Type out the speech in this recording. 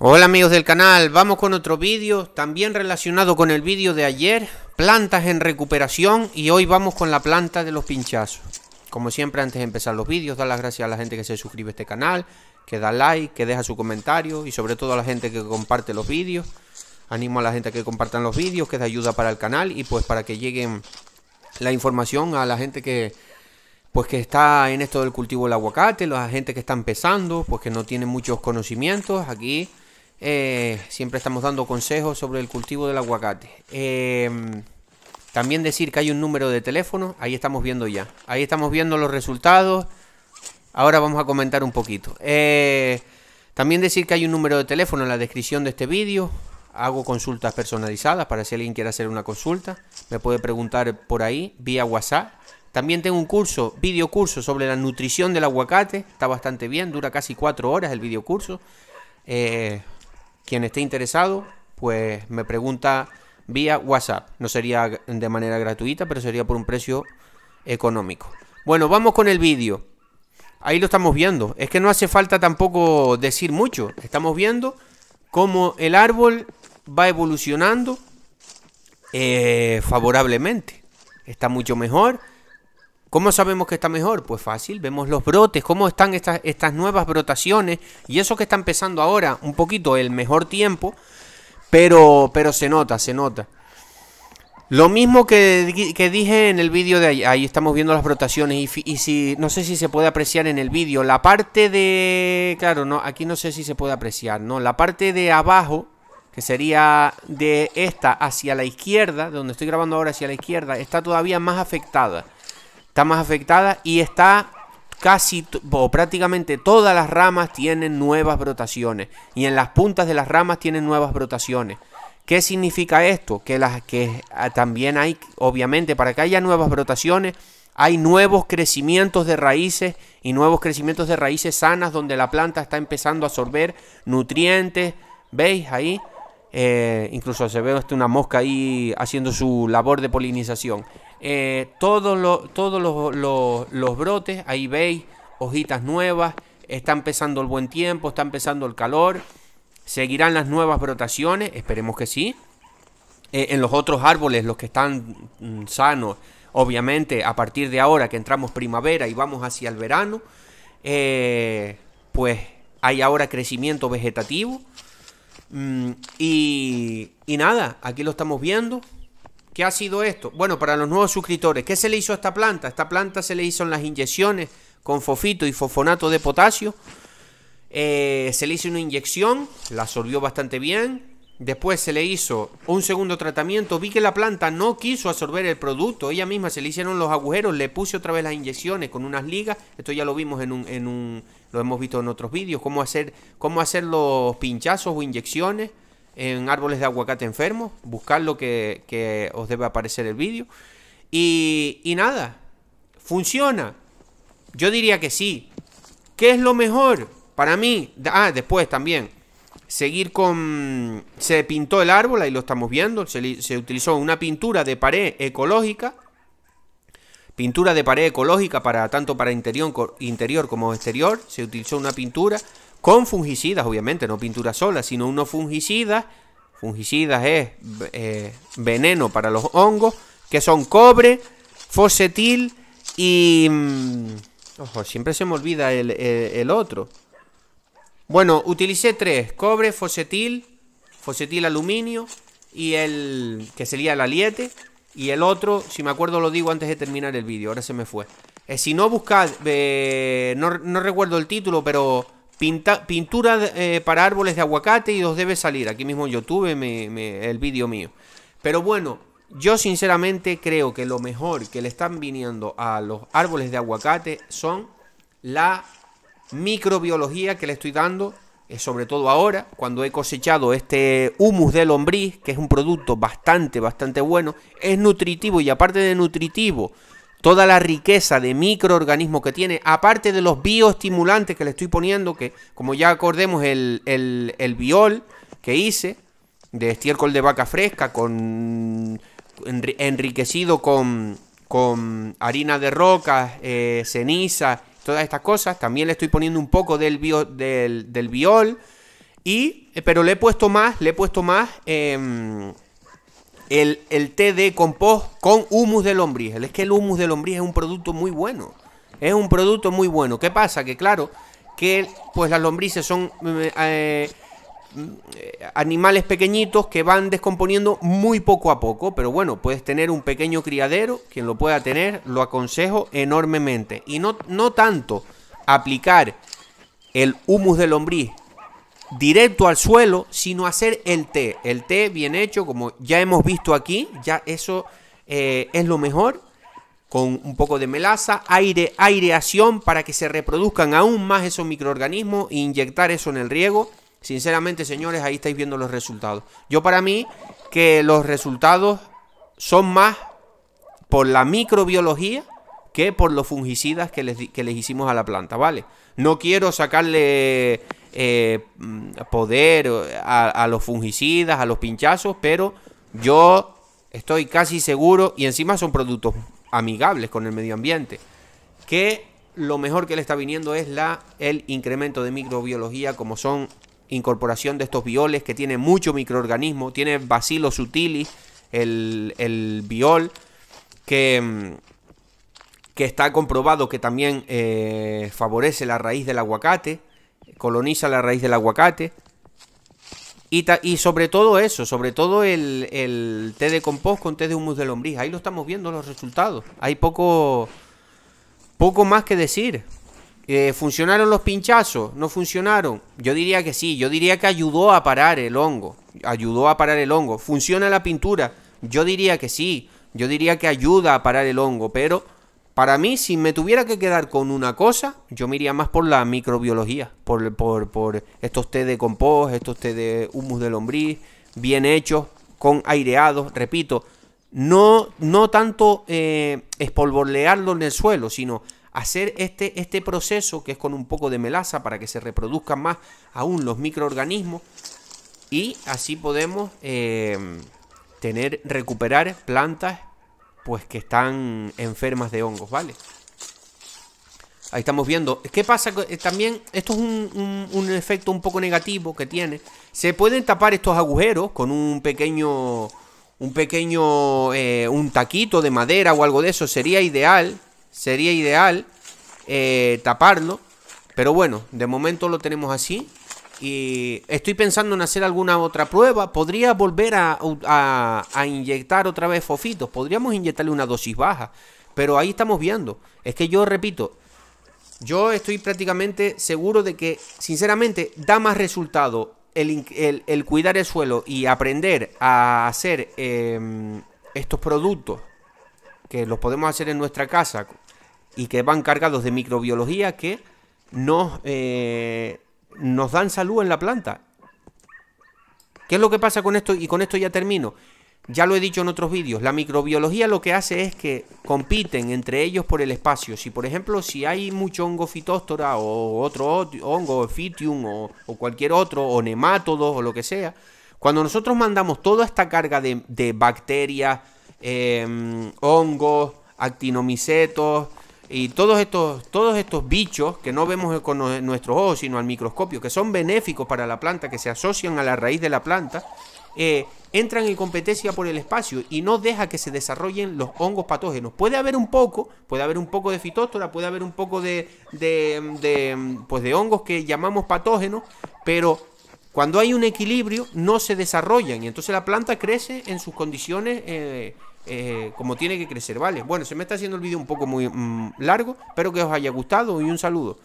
Hola amigos del canal, vamos con otro vídeo también relacionado con el vídeo de ayer, plantas en recuperación y hoy vamos con la planta de los pinchazos. Como siempre antes de empezar los vídeos, dar las gracias a la gente que se suscribe a este canal, que da like, que deja su comentario y sobre todo a la gente que comparte los vídeos. Animo a la gente que compartan los vídeos, que es ayuda para el canal y pues para que lleguen la información a la gente que, pues que está en esto del cultivo del aguacate, la gente que está empezando, pues que no tiene muchos conocimientos. Aquí eh, siempre estamos dando consejos sobre el cultivo del aguacate. Em, también decir que hay un número de teléfono, ahí estamos viendo ya. Ahí estamos viendo los resultados. Ahora vamos a comentar un poquito. Eh, también decir que hay un número de teléfono en la descripción de este vídeo. Hago consultas personalizadas para si alguien quiere hacer una consulta. Me puede preguntar por ahí, vía WhatsApp. También tengo un curso, video curso sobre la nutrición del aguacate. Está bastante bien, dura casi cuatro horas el video curso. Eh, quien esté interesado, pues me pregunta vía WhatsApp. No sería de manera gratuita, pero sería por un precio económico. Bueno, vamos con el vídeo. Ahí lo estamos viendo. Es que no hace falta tampoco decir mucho. Estamos viendo cómo el árbol va evolucionando eh, favorablemente. Está mucho mejor. ¿Cómo sabemos que está mejor? Pues fácil, vemos los brotes, cómo están estas, estas nuevas brotaciones y eso que está empezando ahora, un poquito el mejor tiempo, pero, pero se nota, se nota. Lo mismo que, dije en el vídeo de ahí, ahí estamos viendo las brotaciones y, si, no sé si se puede apreciar en el vídeo, la parte de, claro, no, aquí no sé si se puede apreciar, no, la parte de abajo, que sería de esta hacia la izquierda, donde estoy grabando ahora hacia la izquierda, está todavía más afectada está más afectada y está casi o prácticamente todas las ramas tienen nuevas brotaciones y en las puntas de las ramas tienen nuevas brotaciones. ¿Qué significa esto? Que, las, que ah, también hay, obviamente, para que haya nuevas brotaciones, hay nuevos crecimientos de raíces y nuevos crecimientos de raíces sanas donde la planta está empezando a absorber nutrientes. ¿Veis ahí? Eh, incluso se ve hasta una mosca ahí haciendo su labor de polinización. Eh, todos los, brotes, ahí veis, hojitas nuevas, está empezando el buen tiempo, está empezando el calor, seguirán las nuevas brotaciones, esperemos que sí. Eh, en los otros árboles, los que están mm, sanos, obviamente a partir de ahora que entramos primavera y vamos hacia el verano, pues hay ahora crecimiento vegetativo Mm, y, nada, aquí lo estamos viendo. ¿Qué ha sido esto? Bueno, para los nuevos suscriptores, ¿qué se le hizo a esta planta? Esta planta se le hizo en las inyecciones con fofito y fosfonato de potasio. Eh, se le hizo una inyección, la absorbió bastante bien. Después se le hizo un segundo tratamiento. Vi que la planta no quiso absorber el producto. Ella misma se le hicieron los agujeros. Le puse otra vez las inyecciones con unas ligas. Esto ya lo vimos en un, lo hemos visto en otros vídeos. Cómo hacer, cómo hacer los pinchazos o inyecciones en árboles de aguacate enfermos. Buscar lo que, os debe aparecer el vídeo. Y, y nada. Funciona. Yo diría que sí. ¿Qué es lo mejor? Para mí, ah, después también, seguir con... Se pintó el árbol, ahí lo estamos viendo, se, utilizó una pintura de pared ecológica, pintura de pared ecológica para tanto para interior, interior como exterior, se utilizó una pintura con fungicidas, obviamente, no pintura sola, sino unos fungicidas, fungicidas es eh, veneno para los hongos, que son cobre, fosetil y... Mm, ojo, siempre se me olvida el otro. Bueno, utilicé tres. Cobre, fosetil, fosetil aluminio y el que sería el aliete. Y el otro, si me acuerdo lo digo antes de terminar el vídeo, ahora se me fue. Eh, si no buscad, no, recuerdo el título, pero pintura eh, para árboles de aguacate y os debe salir. Aquí mismo yo tuve el vídeo mío. Pero bueno, yo sinceramente creo que lo mejor que le están viniendo a los árboles de aguacate son la microbiología que le estoy dando, sobre todo ahora, cuando he cosechado este humus de lombriz, que es un producto bastante, bastante bueno, es nutritivo y aparte de nutritivo, toda la riqueza de microorganismos que tiene, aparte de los bioestimulantes que le estoy poniendo, que como ya acordemos el, el, biol que hice, de estiércol de vaca fresca, con enriquecido con, harina de rocas, cenizas eh, ceniza todas estas cosas. También le estoy poniendo un poco del, bio, del, del Y, eh, pero le he puesto más, le he puesto más em, el, el, té de compost con humus de lombriz. Es que el humus de lombriz es un producto muy bueno. Es un producto muy bueno. ¿Qué pasa? Que claro, que pues las lombrices son... Eh, eh, Mm, animales pequeñitos que van descomponiendo muy poco a poco, pero bueno, puedes tener un pequeño criadero, quien lo pueda tener, lo aconsejo enormemente. Y no, no tanto aplicar el humus de lombriz directo al suelo, sino hacer el té. El té bien hecho, como ya hemos visto aquí, ya eso eh, es lo mejor, con un poco de melaza, aire, aireación para que se reproduzcan aún más esos microorganismos, e inyectar eso en el riego Sinceramente, señores, ahí estáis viendo los resultados. Yo para mí que los resultados son más por la microbiología que por los fungicidas que les, hicimos a la planta, ¿vale? No quiero sacarle eh, mm, poder eh, a, los fungicidas, a los pinchazos, pero yo estoy casi seguro, y encima son productos amigables con el medio ambiente, que lo mejor que le está viniendo es la, el incremento de microbiología como son incorporación de estos violes que tiene mucho microorganismo, tiene bacilos Sutilis, el, el viol, que, mm, que, está comprobado que también eh, favorece la raíz del aguacate, coloniza la raíz del aguacate. Y, y sobre todo eso, sobre todo el, té de compost con té de humus de lombriz. Ahí lo estamos viendo los resultados. Hay poco, poco más que decir. Eh, ¿Funcionaron los pinchazos? ¿No funcionaron? Yo diría que sí, yo diría que ayudó a parar el hongo. Ayudó a parar el hongo. ¿Funciona la pintura? Yo diría que sí, yo diría que ayuda a parar el hongo, pero para mí, si me tuviera que quedar con una cosa, yo me iría más por la microbiología, por, por, por estos té de compost, estos té de humus de lombriz, bien hechos, con aireados, repito, no, no tanto eh, espolvorearlo en el suelo, sino hacer este, este proceso, que es con un poco de melaza para que se reproduzcan más aún los microorganismos, y así podemos eh, tener, recuperar plantas pues que están enfermas de hongos, ¿vale? Ahí estamos viendo. ¿Qué pasa? Eh, también esto es un, un, efecto un poco negativo que tiene. Se pueden tapar estos agujeros con un pequeño, un pequeño, eh, un taquito de madera o algo de eso. Sería ideal Sería ideal eh, taparlo. Pero bueno, de momento lo tenemos así. Y estoy pensando en hacer alguna otra prueba. Podría volver a, inyectar otra vez fofitos. Podríamos inyectarle una dosis baja. Pero ahí estamos viendo. Es que yo repito, yo estoy prácticamente seguro de que, sinceramente, da más resultado el, cuidar el suelo y aprender a hacer em, estos productos que los podemos hacer en nuestra casa y que van cargados de microbiología que nos, eh, nos dan salud en la planta. ¿Qué es lo que pasa con esto? Y con esto ya termino. Ya lo he dicho en otros vídeos, la microbiología lo que hace es que compiten entre ellos por el espacio. Si por ejemplo, si hay mucho hongo fitóstora o otro hongo, fitium o, cualquier otro, o nemátodos o lo que sea, cuando nosotros mandamos toda esta carga de bacterias, Em, hongos, actinomicetos y todos estos, todos estos bichos que no vemos con nuestros ojos, sino al microscopio, que son benéficos para la planta, que se asocian a la raíz de la planta, eh, entran en competencia por el espacio y no deja que se desarrollen los hongos patógenos. Puede haber un poco, puede haber un poco de fitóstora, puede haber un poco de, pues de, hongos que llamamos patógenos, pero cuando hay un equilibrio no se desarrollan y entonces la planta crece en sus condiciones eh, eh, como tiene que crecer, ¿vale? Bueno, se me está haciendo el vídeo un poco muy mm, largo, espero que os haya gustado y un saludo.